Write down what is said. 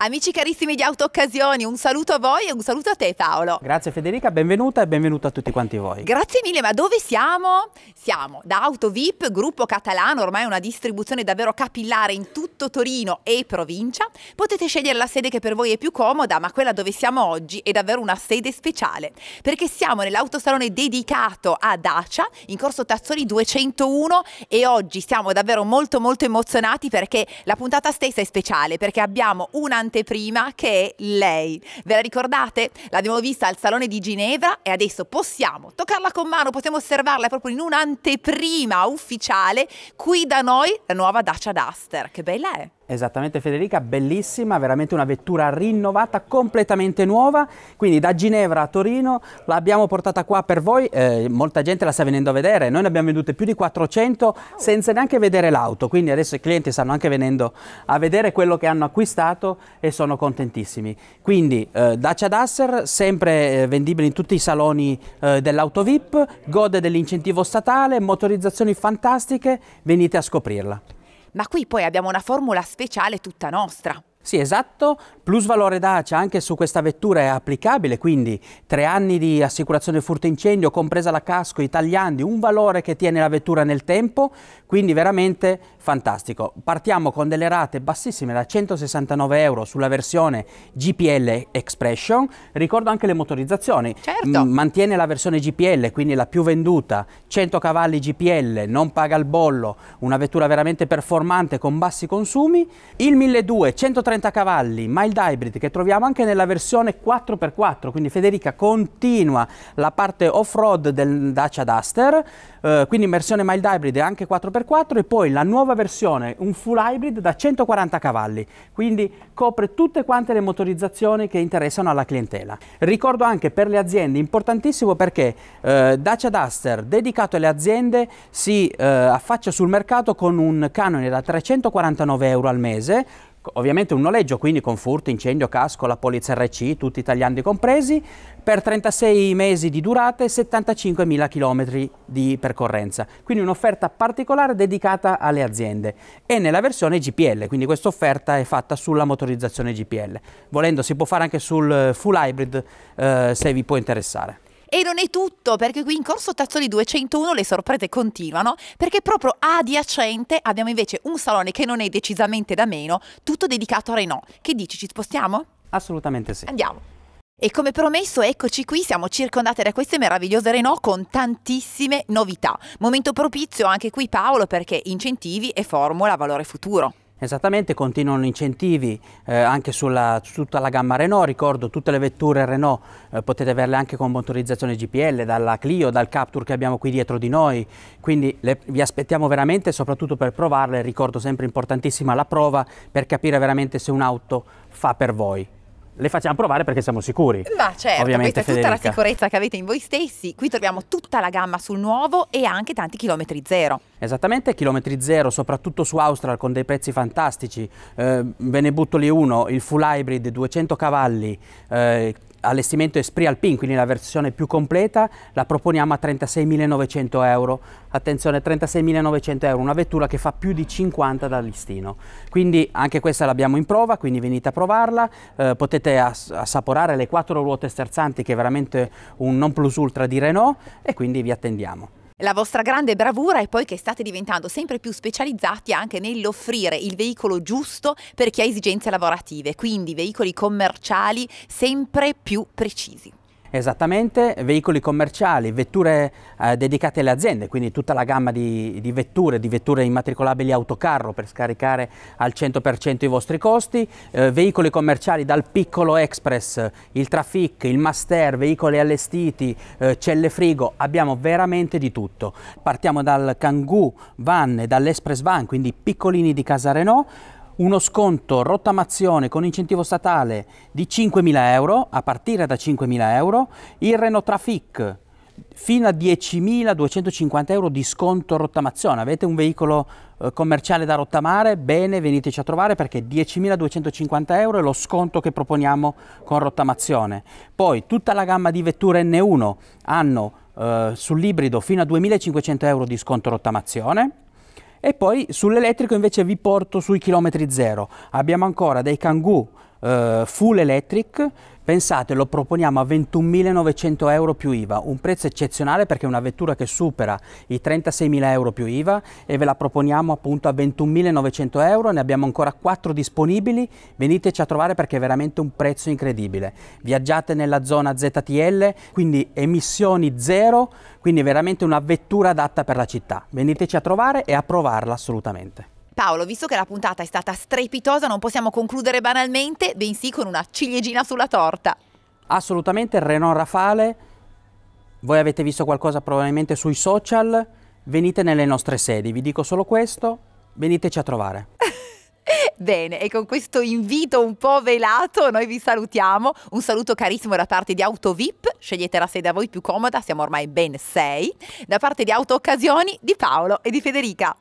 Amici carissimi di Auto Occasioni, un saluto a voi e un saluto a te Paolo. Grazie Federica, benvenuta e benvenuto a tutti quanti voi. Grazie mille, ma dove siamo? Siamo da Auto VIP, gruppo catalano, ormai una distribuzione davvero capillare in tutto Torino e provincia. Potete scegliere la sede che per voi è più comoda, ma quella dove siamo oggi è davvero una sede speciale, perché siamo nell'autosalone dedicato a Dacia, in corso Tazzoni 201 e oggi siamo davvero molto molto emozionati perché la puntata stessa è speciale, perché abbiamo una anteprima che è lei. Ve la ricordate? L'abbiamo vista al Salone di Ginevra e adesso possiamo toccarla con mano, possiamo osservarla proprio in un'anteprima ufficiale qui da noi, la nuova Dacia Duster. Che bella è! Esattamente Federica, bellissima, veramente una vettura rinnovata, completamente nuova, quindi da Ginevra a Torino l'abbiamo portata qua per voi, eh, molta gente la sta venendo a vedere, noi ne abbiamo vendute più di 400 senza neanche vedere l'auto, quindi adesso i clienti stanno anche venendo a vedere quello che hanno acquistato e sono contentissimi. Quindi eh, Dacia Duster, sempre eh, vendibile in tutti i saloni eh, dell'auto VIP, gode dell'incentivo statale, motorizzazioni fantastiche, venite a scoprirla ma qui poi abbiamo una formula speciale tutta nostra. Sì, esatto, plus valore Dacia anche su questa vettura è applicabile, quindi tre anni di assicurazione furto incendio, compresa la casco, i tagliandi, un valore che tiene la vettura nel tempo, quindi veramente fantastico. Partiamo con delle rate bassissime da 169 euro sulla versione GPL Expression, ricordo anche le motorizzazioni, certo. mantiene la versione GPL, quindi la più venduta, 100 cavalli GPL, non paga il bollo, una vettura veramente performante con bassi consumi, il 1200 130 cavalli, mild hybrid che troviamo anche nella versione 4x4, quindi Federica continua la parte off-road del Dacia Duster, eh, quindi versione mild hybrid e anche 4x4 e poi la nuova versione, un full hybrid da 140 cavalli, quindi copre tutte quante le motorizzazioni che interessano alla clientela. Ricordo anche per le aziende, importantissimo perché eh, Dacia Duster dedicato alle aziende si eh, affaccia sul mercato con un canone da 349 euro al mese, Ecco, ovviamente un noleggio, quindi con furto, incendio, casco, la polizza RC, tutti italiani compresi, per 36 mesi di durata e 75.000 km di percorrenza. Quindi un'offerta particolare dedicata alle aziende e nella versione GPL, quindi questa offerta è fatta sulla motorizzazione GPL. Volendo si può fare anche sul eh, full hybrid eh, se vi può interessare. E non è tutto, perché qui in corso Tazzoli 201 le sorprese continuano, perché proprio adiacente abbiamo invece un salone che non è decisamente da meno, tutto dedicato a Renault. Che dici, ci spostiamo? Assolutamente sì. Andiamo. E come promesso, eccoci qui, siamo circondate da queste meravigliose Renault con tantissime novità. Momento propizio anche qui Paolo perché incentivi e formula valore futuro. Esattamente, continuano incentivi eh, anche su tutta la gamma Renault, ricordo tutte le vetture Renault eh, potete averle anche con motorizzazione GPL, dalla Clio, dal Capture che abbiamo qui dietro di noi, quindi le, vi aspettiamo veramente soprattutto per provarle, ricordo sempre importantissima la prova per capire veramente se un'auto fa per voi le facciamo provare perché siamo sicuri. Ma certo, Ovviamente, questa è tutta Federica. la sicurezza che avete in voi stessi. Qui troviamo tutta la gamma sul nuovo e anche tanti chilometri zero. Esattamente, chilometri zero, soprattutto su Austral con dei prezzi fantastici. Eh, ve ne butto lì uno, il full hybrid 200 cavalli, eh, allestimento Esprit Alpin, quindi la versione più completa, la proponiamo a 36.900 euro. Attenzione, 36.900 euro, una vettura che fa più di 50 da listino. Quindi anche questa l'abbiamo in prova, quindi venite a provarla, eh, potete as assaporare le quattro ruote sterzanti che è veramente un non plus ultra di Renault e quindi vi attendiamo. La vostra grande bravura è poi che state diventando sempre più specializzati anche nell'offrire il veicolo giusto per chi ha esigenze lavorative, quindi veicoli commerciali sempre più precisi. Esattamente, veicoli commerciali, vetture eh, dedicate alle aziende, quindi tutta la gamma di, di, vetture, di vetture immatricolabili autocarro per scaricare al 100% i vostri costi, eh, veicoli commerciali dal piccolo express, il Trafic, il master, veicoli allestiti, eh, celle frigo, abbiamo veramente di tutto. Partiamo dal Kangoo Van e dall'Express Van, quindi piccolini di casa Renault, uno sconto rottamazione con incentivo statale di 5.000 euro, a partire da 5.000 euro, il Renault Trafic fino a 10.250 euro di sconto rottamazione. Avete un veicolo eh, commerciale da rottamare? Bene, veniteci a trovare perché 10.250 euro è lo sconto che proponiamo con rottamazione. Poi tutta la gamma di vetture N1 hanno eh, sull'ibrido fino a 2.500 euro di sconto rottamazione e poi sull'elettrico invece vi porto sui chilometri zero. Abbiamo ancora dei Kangoo eh, full electric, pensate lo proponiamo a 21.900 euro più IVA, un prezzo eccezionale perché è una vettura che supera i 36.000 euro più IVA e ve la proponiamo appunto a 21.900 euro, ne abbiamo ancora 4 disponibili, veniteci a trovare perché è veramente un prezzo incredibile. Viaggiate nella zona ZTL, quindi emissioni zero, quindi veramente una vettura adatta per la città. Veniteci a trovare e a provarla assolutamente. Paolo, visto che la puntata è stata strepitosa, non possiamo concludere banalmente, bensì con una ciliegina sulla torta. Assolutamente, Renault Rafale, voi avete visto qualcosa probabilmente sui social, venite nelle nostre sedi, vi dico solo questo, veniteci a trovare. Bene, e con questo invito un po' velato noi vi salutiamo. Un saluto carissimo da parte di AutoVip, scegliete la sede a voi più comoda, siamo ormai ben sei, da parte di Auto Occasioni di Paolo e di Federica.